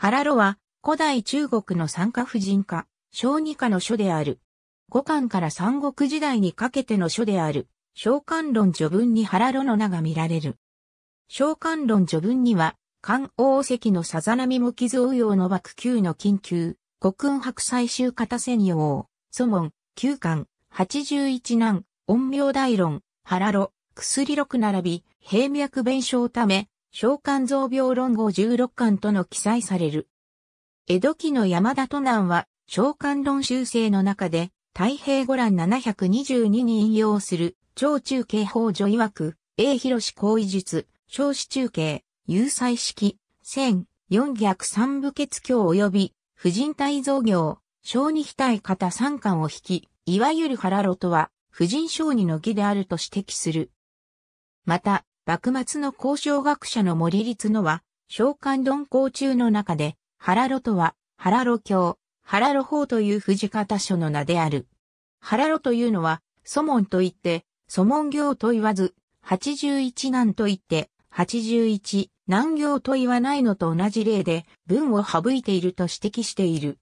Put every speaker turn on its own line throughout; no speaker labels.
ハラロは古代中国の産科婦人科、小児科の書である。五漢から三国時代にかけての書である。召漢論序文にハラロの名が見られる。召漢論序文には、漢王石のさざ波も傷よ用の幕九の緊急、国運白最終型専用、祖門、九巻、八十一難、陰陽大論、ハラロ、薬六並び、平脈弁償ため、召喚造病論号16巻との記載される。江戸期の山田都南は、召喚論修正の中で、太平五覧722に引用する、超中継法女曰く、A 広し行為術、少子中継、有才式、千、四逆三部決教及び、婦人体造業、小児非体型三巻を引き、いわゆる腹路とは、婦人小児の儀であると指摘する。また、幕末の交渉学者の森立のは、召喚論行中の中で、原路とは、原路教、原路法という藤方書の名である。原路というのは、祖門と言って、祖門行と言わず、八十一難と言って、八十一難行と言わないのと同じ例で、文を省いていると指摘している。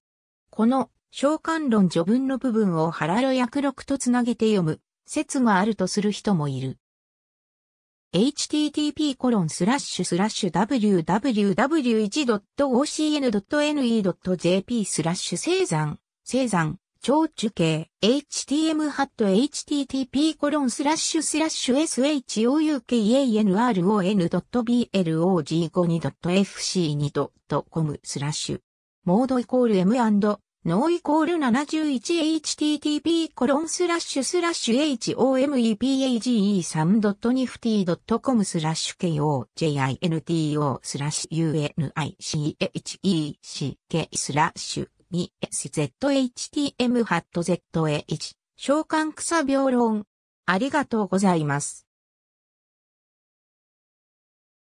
この、召喚論序文の部分を原路訳録とつなげて読む、説があるとする人もいる。http://www.ocn.ne.jp スラッシュ生産、生産、超中継、htm ハット http コロンスラッシュスラッシュ shoukanron.blog52.fc2.com スラッシュモードイコール m のイコール 71http コロンスラッシュスラッシュ homepage3.nifty.com スラッシュ kojinto スラッシュ u n i c h e c k スラッシュ bszhtm ハット zh 召喚草病論ありがとうございます。